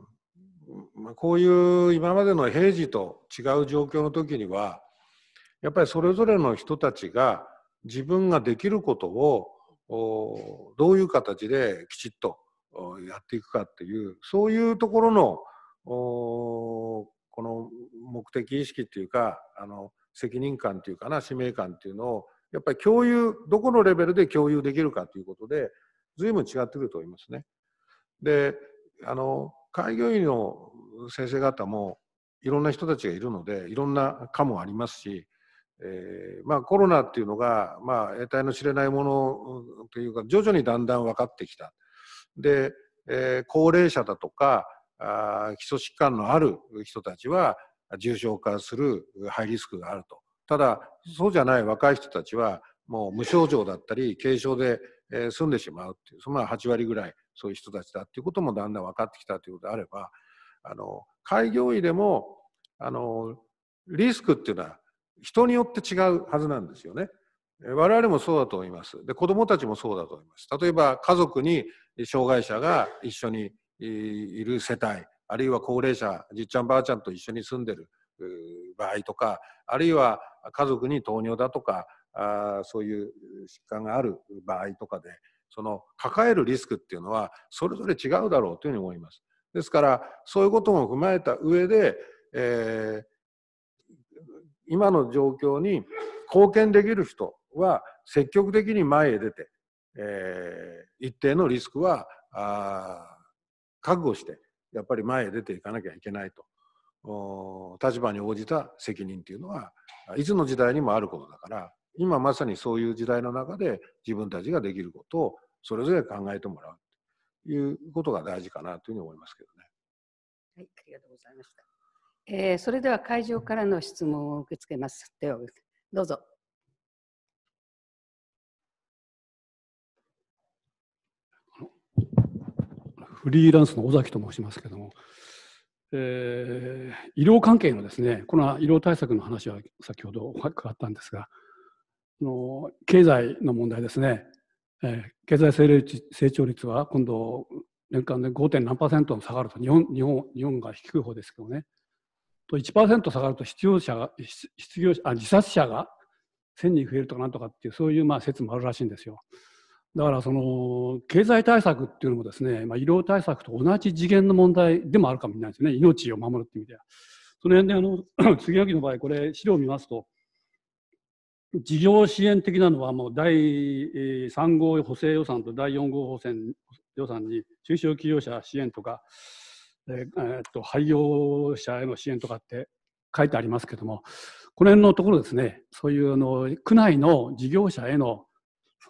まあ、こういう今までの平時と違う状況の時には、やっぱりそれぞれの人たちが自分ができることをどういう形できちっとやっていくかっていうそういうところのこの目的意識っていうかあの責任感っていうかな使命感っていうのをやっぱり共有どこのレベルで共有できるかということで随分違ってくると思いますね。で、あの、開業医の先生方もいろんな人たちがいるので、いろんな科もありますし、えー、まあ、コロナっていうのが、まあ、得体の知れないものというか、徐々にだんだん分かってきた。で、えー、高齢者だとかあ、基礎疾患のある人たちは重症化するハイリスクがあると。ただ、そうじゃない若い人たちは、もう無症状だったり、軽症でえー、住んでしまうっていう、その8割ぐらいそういう人たちだっていうこともだんだん分かってきたということであれば、あの、開業医でも、あの、リスクっていうのは人によって違うはずなんですよね。え我々もそうだと思います。で、子供たちもそうだと思います。例えば家族に障害者が一緒にいる世帯、あるいは高齢者、じっちゃんばあちゃんと一緒に住んでる場合とか、あるいは家族に糖尿だとか、あそういう疾患がある場合とかでその抱えるリスクっていうのはそれぞれ違うだろうというふうに思います。ですからそういうことも踏まえた上で、えー、今の状況に貢献できる人は積極的に前へ出て、えー、一定のリスクはあ覚悟してやっぱり前へ出ていかなきゃいけないと立場に応じた責任っていうのはいつの時代にもあることだから今まさにそういう時代の中で自分たちができることをそれぞれ考えてもらうということが大事かなというふうに思いますけどね。はい、ありがとうございました。えー、それでは会場からの質問を受け付けます。では、どうぞ。フリーランスの尾崎と申しますけれども、えー、医療関係のですね、この医療対策の話は先ほど伺ったんですが、の経済の問題ですね、えー、経済成長率は今度、年間で 5. 何パーセント下がると日本日本、日本が低い方ですけどね、と1%下がると失業者が失業あ自殺者が1000人増えるとかなんとかっていう、そういうまあ説もあるらしいんですよ。だからその経済対策っていうのもですね、まあ、医療対策と同じ次元の問題でもあるかもしれないですね、命を守るっていう意味では。その辺であの杉脇 の場合、これ、資料を見ますと、事業支援的なのはもう第3号補正予算と第4号補正予算に中小企業者支援とか、えー、っと廃業者への支援とかって書いてありますけどもこの辺のところですねそういうあの区内の事業者への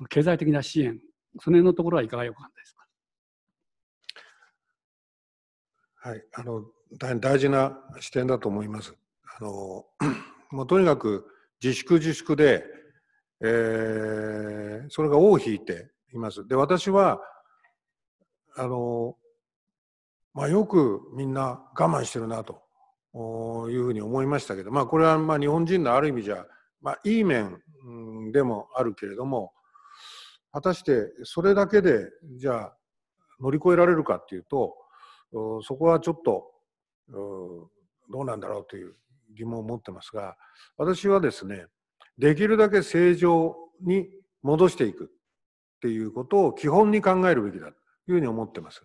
経済的な支援その辺のところはいかがよかですか。はい、あの大大事な視点だと思います。あのもうとにかく自粛自粛で、えー、それが尾を引いています。で、私は、あの、まあ、よくみんな我慢してるなというふうに思いましたけど、まあ、これはまあ日本人のある意味じゃ、まあ、いい面でもあるけれども、果たしてそれだけで、じゃあ、乗り越えられるかっていうと、そこはちょっと、どうなんだろうという疑問を持ってますが、私はですね、できるだけ正常に戻していくっていうことを基本に考えるべきだというふうに思ってます。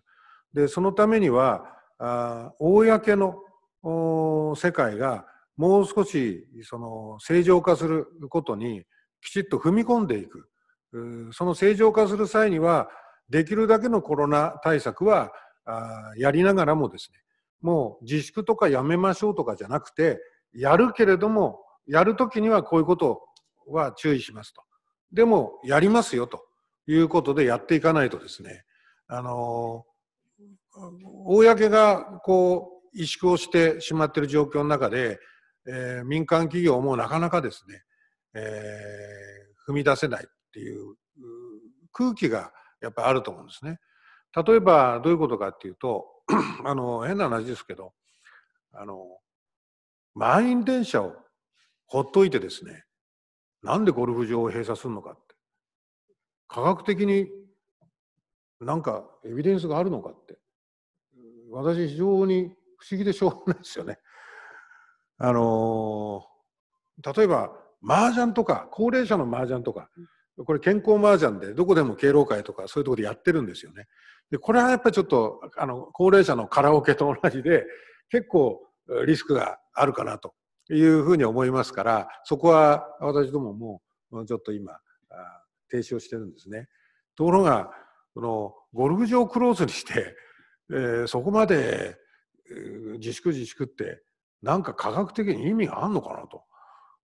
で、そのためには、あ公の世界がもう少しその正常化することにきちっと踏み込んでいく。その正常化する際には、できるだけのコロナ対策はやりながらもですね、もう自粛とかやめましょうとかじゃなくて、やるけれども、やるときにはこういうことは注意しますと。でも、やりますよということでやっていかないとですね、あの、公がこう、萎縮をしてしまっている状況の中で、えー、民間企業もなかなかですね、えー、踏み出せないっていう空気がやっぱりあると思うんですね。例えばどういうことかっていうとあの変な話ですけどあの満員電車をほっといてですね、なんでゴルフ場を閉鎖するのかって、科学的になんかエビデンスがあるのかって、私、非常に不思議でしょうがないですよね。あのー、例えば、麻雀とか、高齢者の麻雀とか、これ健康麻雀でどこでも敬老会とかそういうとこでやってるんですよね。で、これはやっぱりちょっと、あの、高齢者のカラオケと同じで、結構リスクがあるかなというふうに思いますから、そこは私どももちょっと今、停止をしてるんですね。ところが、このゴルフ場をクローズにして、えー、そこまで、えー、自粛自粛ってなんか科学的に意味があるのかなと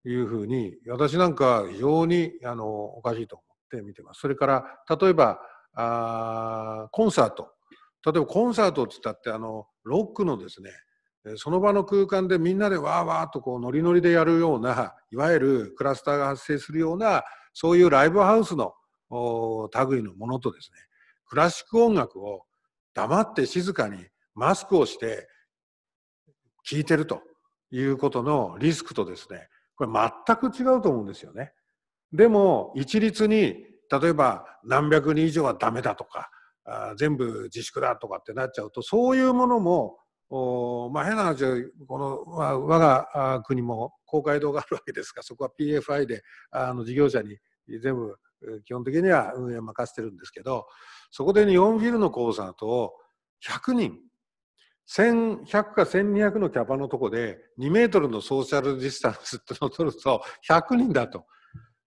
いうふうに私なんか非常にあのおかしいと思って見てます。それから例えばあコンサート例えばコンサートって言ったってあのロックのですねその場の空間でみんなでわーわーとこうノリノリでやるような、いわゆるクラスターが発生するような、そういうライブハウスの類のものとですね、クラシック音楽を黙って静かにマスクをして聴いてるということのリスクとですね、これ全く違うと思うんですよね。でも一律に例えば何百人以上はダメだとか全部自粛だとかってなっちゃうとそういうものもおまあ、変な話この、まあ、我が国も公会堂があるわけですがそこは PFI であの事業者に全部基本的には運営任せてるんですけどそこで日本フィルのコンサートを100人1100か1200のキャパのとこで2メートルのソーシャルディスタンスってのを取ると100人だと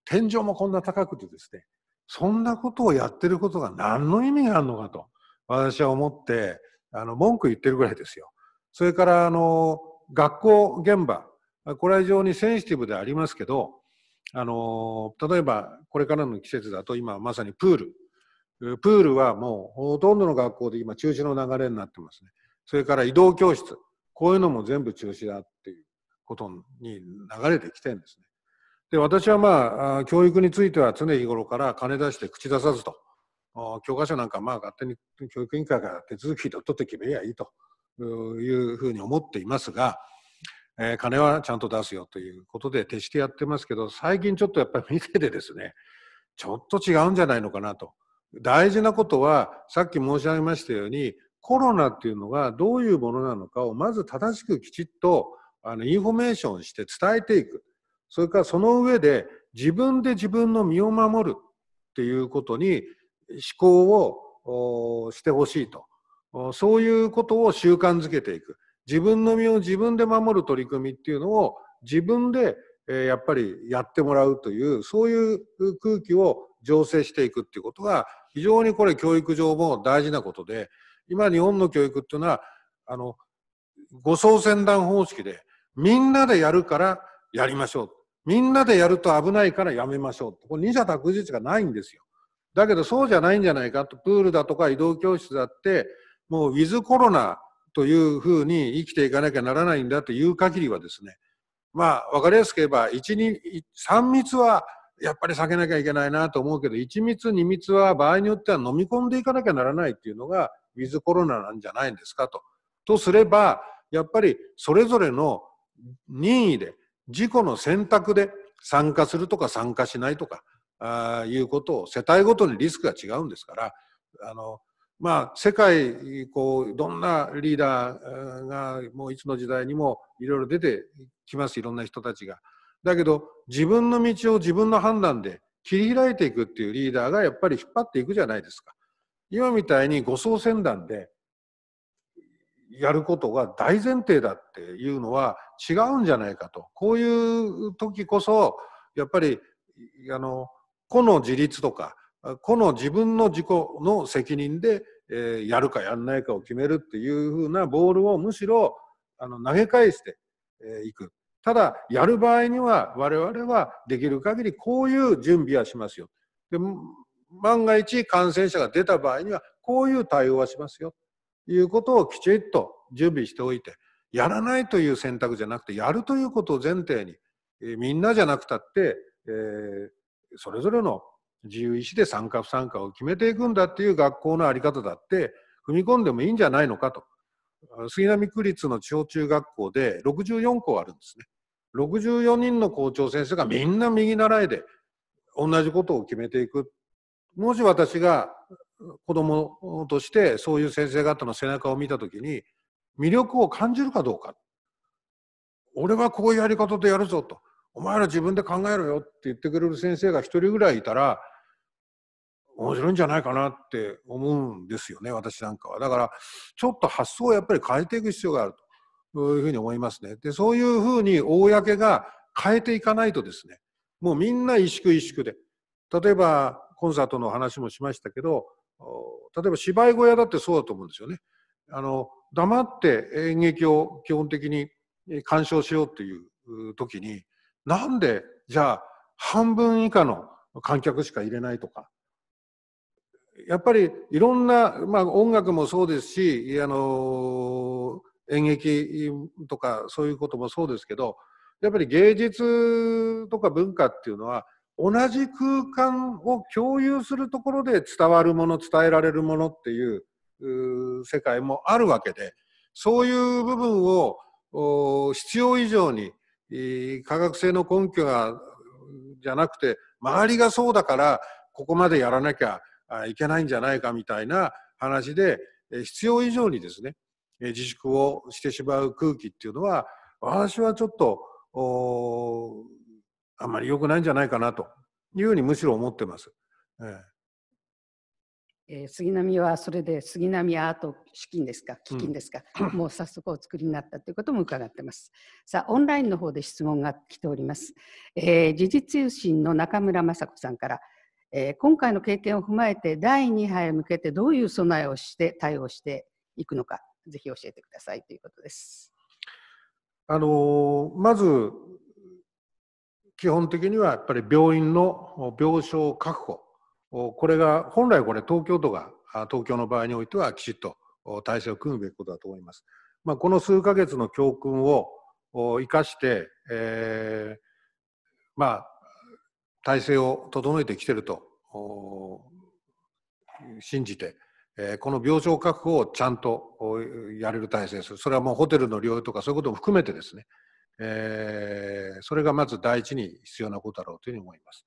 天井もこんな高くてですねそんなことをやってることが何の意味があるのかと私は思ってあの、文句言ってるぐらいですよ。それから、あの、学校現場、これは非常にセンシティブでありますけど、あの、例えば、これからの季節だと、今まさにプール。プールはもう、ほとんどの学校で今中止の流れになってますね。それから移動教室。こういうのも全部中止だっていうことに流れてきてるんですね。で、私はまあ、教育については常日頃から金出して口出さずと。教科書なんかまあ勝手に教育委員会が手続きと取って決めりゃいいというふうに思っていますが、えー、金はちゃんと出すよということで徹してやってますけど最近ちょっとやっぱり見ててですねちょっと違うんじゃないのかなと大事なことはさっき申し上げましたようにコロナっていうのがどういうものなのかをまず正しくきちっとあのインフォメーションして伝えていくそれからその上で自分で自分の身を守るっていうことに考をしてほしいと。そういうことを習慣づけていく。自分の身を自分で守る取り組みっていうのを自分でやっぱりやってもらうという、そういう空気を醸成していくっていうことが非常にこれ教育上も大事なことで、今日本の教育っていうのは、あの、護送船団方式でみんなでやるからやりましょう。みんなでやると危ないからやめましょう。これ二者択一がないんですよ。だけどそうじゃないんじゃないかと、プールだとか移動教室だって、もうウィズコロナというふうに生きていかなきゃならないんだという限りはですね、まあ、わかりやすく言えば、1、2、3密はやっぱり避けなきゃいけないなと思うけど、1密、2密は場合によっては飲み込んでいかなきゃならないっていうのが、ウィズコロナなんじゃないんですかと。とすれば、やっぱりそれぞれの任意で、事故の選択で参加するとか参加しないとか、あいうことを世帯ごとにリスクが違うんですからあの、まあ、世界こうどんなリーダーがもういつの時代にもいろいろ出てきますいろんな人たちが。だけど自分の道を自分の判断で切り開いていくっていうリーダーがやっぱり引っ張っていくじゃないですか。今みたいに護送船団でやることが大前提だっていうのは違うんじゃないかとこういう時こそやっぱりあの個の自立とか個の自分の自己の責任で、えー、やるかやんないかを決めるっていう風なボールをむしろあの投げ返してい、えー、くただやる場合には我々はできる限りこういう準備はしますよで万が一感染者が出た場合にはこういう対応はしますよということをきちっと準備しておいてやらないという選択じゃなくてやるということを前提に、えー、みんなじゃなくたって、えーそれぞれの自由意志で参加不参加を決めていくんだっていう学校の在り方だって踏み込んでもいいんじゃないのかと杉並区立の小中学校で64校あるんですね64人の校長先生がみんな右習いで同じことを決めていくもし私が子供としてそういう先生方の背中を見た時に魅力を感じるかどうか俺はこういうやり方でやるぞとお前ら自分で考えろよって言ってくれる先生が一人ぐらいいたら面白いんじゃないかなって思うんですよね私なんかはだからちょっと発想をやっぱり変えていく必要があるというふうに思いますねでそういうふうに公が変えていかないとですねもうみんな萎縮萎縮で例えばコンサートの話もしましたけど例えば芝居小屋だってそうだと思うんですよねあの黙って演劇を基本的に鑑賞しようっていう時になんで、じゃあ、半分以下の観客しか入れないとか。やっぱりいろんな、まあ、音楽もそうですし、あの演劇とかそういうこともそうですけど、やっぱり芸術とか文化っていうのは、同じ空間を共有するところで伝わるもの、伝えられるものっていう世界もあるわけで、そういう部分を必要以上にえ科学性の根拠がじゃなくて周りがそうだからここまでやらなきゃいけないんじゃないかみたいな話で必要以上にですね自粛をしてしまう空気っていうのは私はちょっとあんまり良くないんじゃないかなというふうにむしろ思ってます。えーえー、杉並はそれで杉並アート資金ですか基金ですか、うん、もう早速お作りになったということも伺ってますさあオンラインの方で質問が来ております、えー、時事通信の中村雅子さんから、えー、今回の経験を踏まえて第2波へ向けてどういう備えをして対応していくのかぜひ教えてくださいということですあのまず基本的にはやっぱり病院の病床確保これが本来これ東京都が東京の場合においてはきちっと体制を組むべきことだと思います。まあ、この数ヶ月の教訓を生かして、えー、まあ、体制を整えてきてると信じて、えー、この病床確保をちゃんとやれる体制する、それはもうホテルの療養とかそういうことも含めてですね、えー、それがまず第一に必要なことだろうというふうに思います。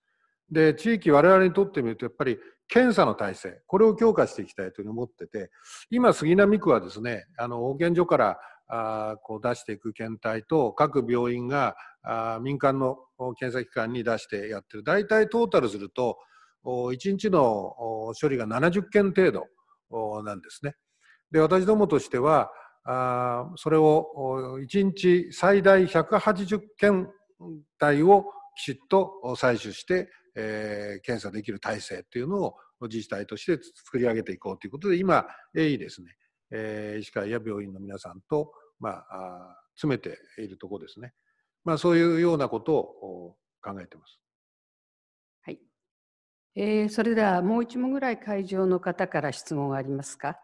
で、地域我々にとってみると、やっぱり検査の体制、これを強化していきたいというふうに思ってて、今、杉並区はですね、あの、保健所からあこう出していく検体と、各病院があ民間の検査機関に出してやってる。大体トータルすると、1日の処理が70件程度なんですね。で、私どもとしては、あそれを1日最大180件体をきちっと採取してえー、検査できる体制というのを自治体として作り上げていこうということで、今、鋭意ですね、えー、医師会や病院の皆さんと、まあ、あ詰めているところですね。まあ、そういうようなことを考えています。はい。えー、それではもう一問ぐらい会場の方から質問ありますか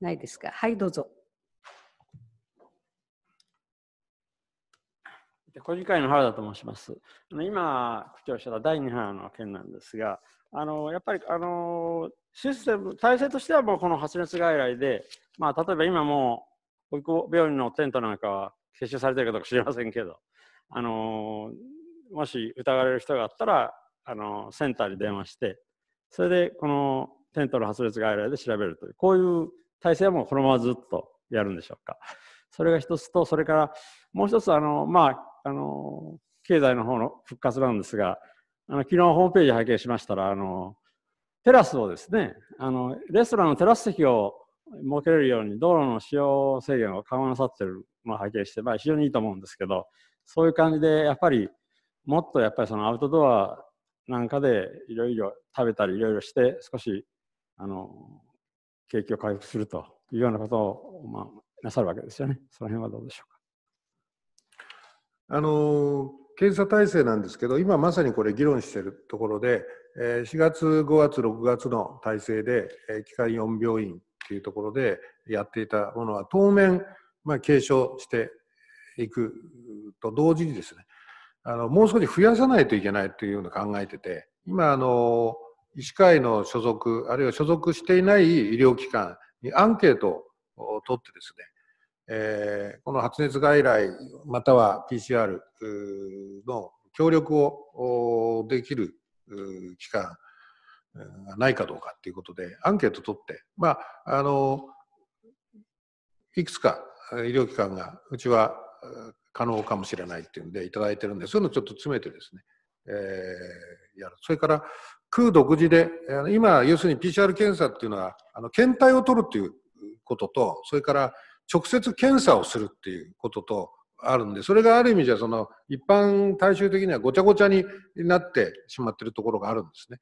ないですか。はい、どうぞ。小児科医の原田と申します。今、区長した第2波の件なんですが、あのやっぱりあのシステム、体制としてはもうこの発熱外来で、まあ、例えば今もう、保育病院のテントなんかは接種されてるかどうか知りませんけど、あのもし疑われる人があったら、あのセンターに電話して、それでこのテントの発熱外来で調べるという、こういう体制はもうこのままずっとやるんでしょうか。それが一つと、それからもう一つ、あのまあ、あの、経済の方の復活なんですが、あの、昨日ホームページ拝見しましたら、あの、テラスをですね、あの、レストランのテラス席を設けれるように道路の使用制限を緩和なさってるのを拝見して、まあ非常にいいと思うんですけど、そういう感じで、やっぱり、もっとやっぱりそのアウトドアなんかでいろいろ食べたりいろいろして少しあの景気を回復するというようなことを、まあ、なさるわけですよね。その辺はどうでしょうあの検査体制なんですけど今まさにこれ議論しているところで4月5月6月の体制で機械4病院というところでやっていたものは当面、まあ、継承していくと同時にですねあのもう少し増やさないといけないというのを考えてて今あの医師会の所属あるいは所属していない医療機関にアンケートを取ってですねえー、この発熱外来または PCR の協力をできる機関がないかどうかということでアンケート取って、まあ、あのいくつか医療機関がうちは可能かもしれないっていうんでいただいてるんでそういうのをちょっと詰めてですね、えー、やるそれから空独自で今要するに PCR 検査っていうのはあの検体を取るっていうこととそれから直接検査をするっていうこととあるんで、それがある意味じゃその一般大衆的にはごちゃごちゃになってしまってるところがあるんですね。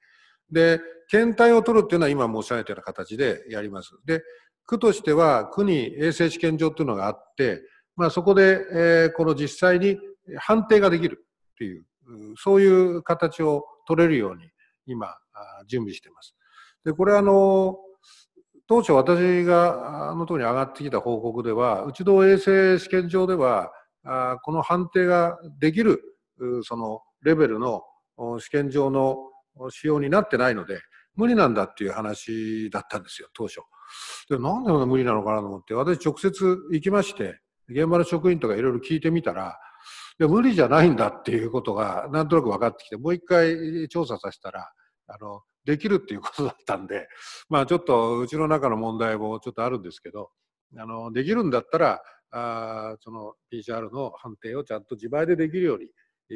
で、検体を取るっていうのは今申し上げたような形でやります。で、区としては区に衛生試験場っていうのがあって、まあそこで、えー、この実際に判定ができるっていう、そういう形を取れるように今準備してます。で、これはあの、当初私があのと当に上がってきた報告では、うちの衛生試験場では、あこの判定ができるそのレベルの試験場の仕様になってないので、無理なんだっていう話だったんですよ、当初。で、なんで無理なのかなと思って、私直接行きまして、現場の職員とかいろいろ聞いてみたら、いや無理じゃないんだっていうことがなんとなく分かってきて、もう一回調査させたら、あの、できるっていうことだったんで、まあ、ちょっとうちの中の問題もちょっとあるんですけど、あのできるんだったらあその PCR の判定をちゃんと自前でできるよう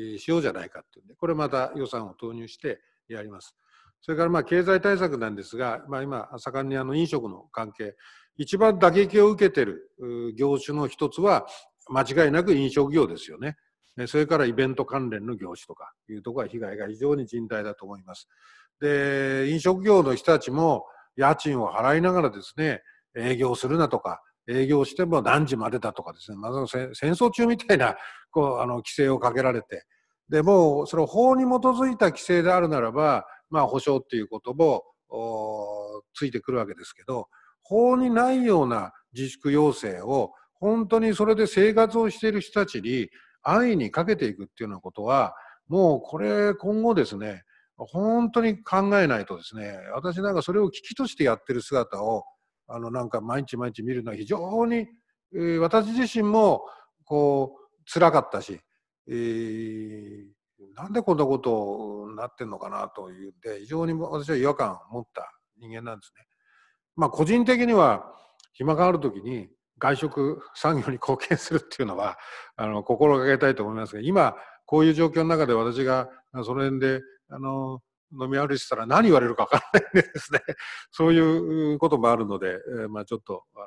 に、しようじゃないかっていうんでこれまた予算を投入してやります。それからまあ経済対策なんですが、まあ、今盛んにあの飲食の関係一番打撃を受けてる業種の一つは間違いなく飲食業ですよね。それからイベント関連の業種とかいうところは被害が非常に甚大だと思います。で、飲食業の人たちも家賃を払いながらですね、営業するなとか、営業しても何時までだとかですね、まあ、戦争中みたいなこうあの規制をかけられて、でもうその法に基づいた規制であるならば、まあ、保証っていうこともついてくるわけですけど、法にないような自粛要請を、本当にそれで生活をしている人たちに安易にかけていくっていうようなことは、もうこれ今後ですね、本当に考えないとですね私なんかそれを危機としてやってる姿をあのなんか毎日毎日見るのは非常に、えー、私自身もこう辛かったし、えー、なんでこんなことになってんのかなというで非常に私は違和感を持った人間なんですね。まあ、個人的には暇がある時に外食産業に貢献するっていうのはあの心がけたいと思いますが今こういう状況の中で私がその辺であの、飲み歩いてたら何言われるかわからないんでですね、そういうこともあるので、えー、まあちょっと、あ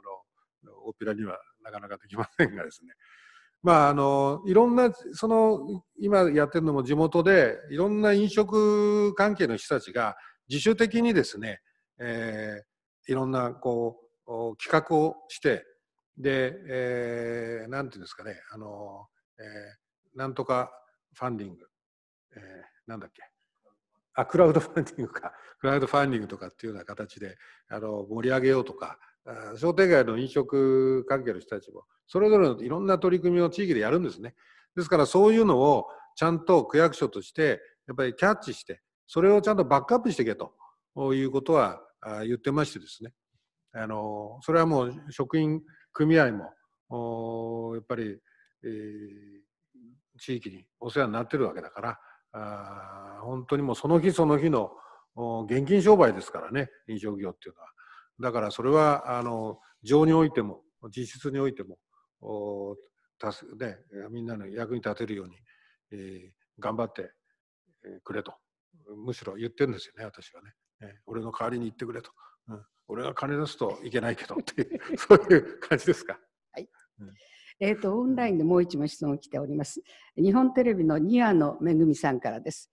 の、大っぴらにはなかなかできませんがですね。まあ、あのいろんなその今やってるのも地元でいろんな飲食関係の人たちが自主的にですね、えー、いろんなこう企画をしてで、えー、なんていうんですかねあの、えー、なんとかファンディング、えー、なんだっけあクラウドファンディングかクラウドファンディングとかっていうような形であの盛り上げようとか商店街の飲食関係の人たちもそれぞれのいろんな取り組みを地域でやるんですねですからそういうのをちゃんと区役所としてやっぱりキャッチしてそれをちゃんとバックアップしていけということは言ってましてですねあのそれはもう職員組合もやっぱり、えー、地域にお世話になってるわけだからあ本当にもうその日その日の現金商売ですからね臨床業っていうのはだからそれはあの情においても実質においてもおたす、ね、みんなの役に立てるように、えー、頑張ってくれとむしろ言ってるんですよね私はね、えー、俺の代わりに言ってくれと、うん、俺が金出すといけないけどっていうそういう感じですか。はい、うんえっ、ー、と、オンラインでもう一問質問来ております。日本テレビのニアのめぐみさんからです。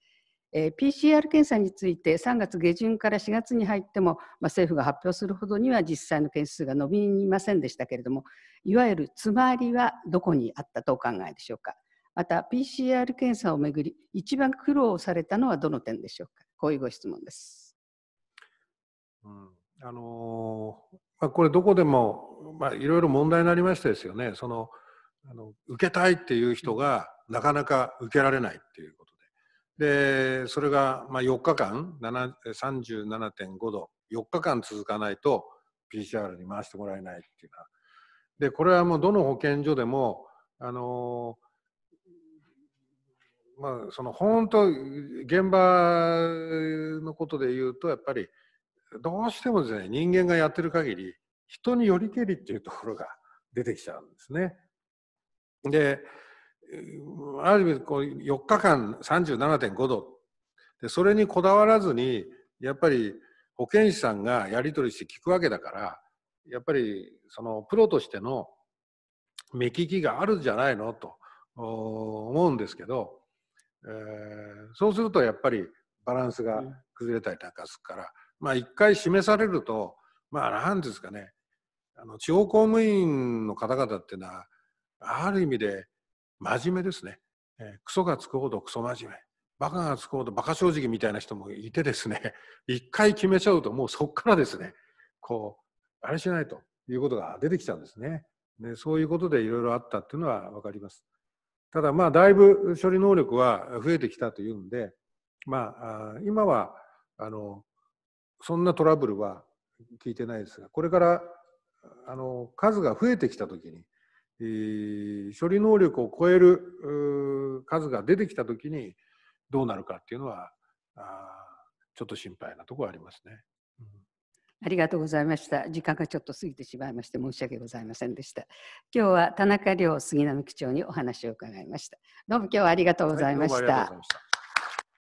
えー、PCR 検査について3月下旬から4月に入っても、まあ、政府が発表するほどには実際の件数が伸びませんでしたけれどもいわゆるつまりはどこにあったとお考えでしょうかまた PCR 検査をめぐり一番苦労されたのはどの点でしょうかこういうご質問です。うんあのー、まあ、これどこでもまあ、いろいろ問題になりましたですよね。そのあの受けたいっていう人がなかなか受けられないっていうことででそれがまあ4日間37.5度4日間続かないと PCR に回してもらえないっていうのはでこれはもうどの保健所でもあのまあその本当現場のことで言うとやっぱりどうしてもですね人間がやってる限り人によりけりっていうところが出てきちゃうんですね。で、ある意味4日間37.5度でそれにこだわらずにやっぱり保健師さんがやり取りして聞くわけだからやっぱりそのプロとしての目利きがあるんじゃないのと思うんですけど、えー、そうするとやっぱりバランスが崩れたりなんかするから、まあ一回示されるとまあ何ですかねあの地方公務員の方々っていうのはある意味で真面目ですね、えー、クソがつくほどクソ真面目バカがつくほどバカ正直みたいな人もいてですね 一回決めちゃうともうそこからですねこうあれしないということが出てきちゃうんですねでそういうことでいろいろあったっていうのは分かりますただまあだいぶ処理能力は増えてきたというんでまあ今はあのそんなトラブルは聞いてないですがこれからあの数が増えてきた時に、えー、処理能力を超える数が出てきた時にどうなるかっていうのはあちょっと心配なところありますね、うん。ありがとうございました。時間がちょっと過ぎてしまいまして申し訳ございませんでした。今日は田中亮杉並区長にお話を伺いました。どうも今日はありがとうございました。はい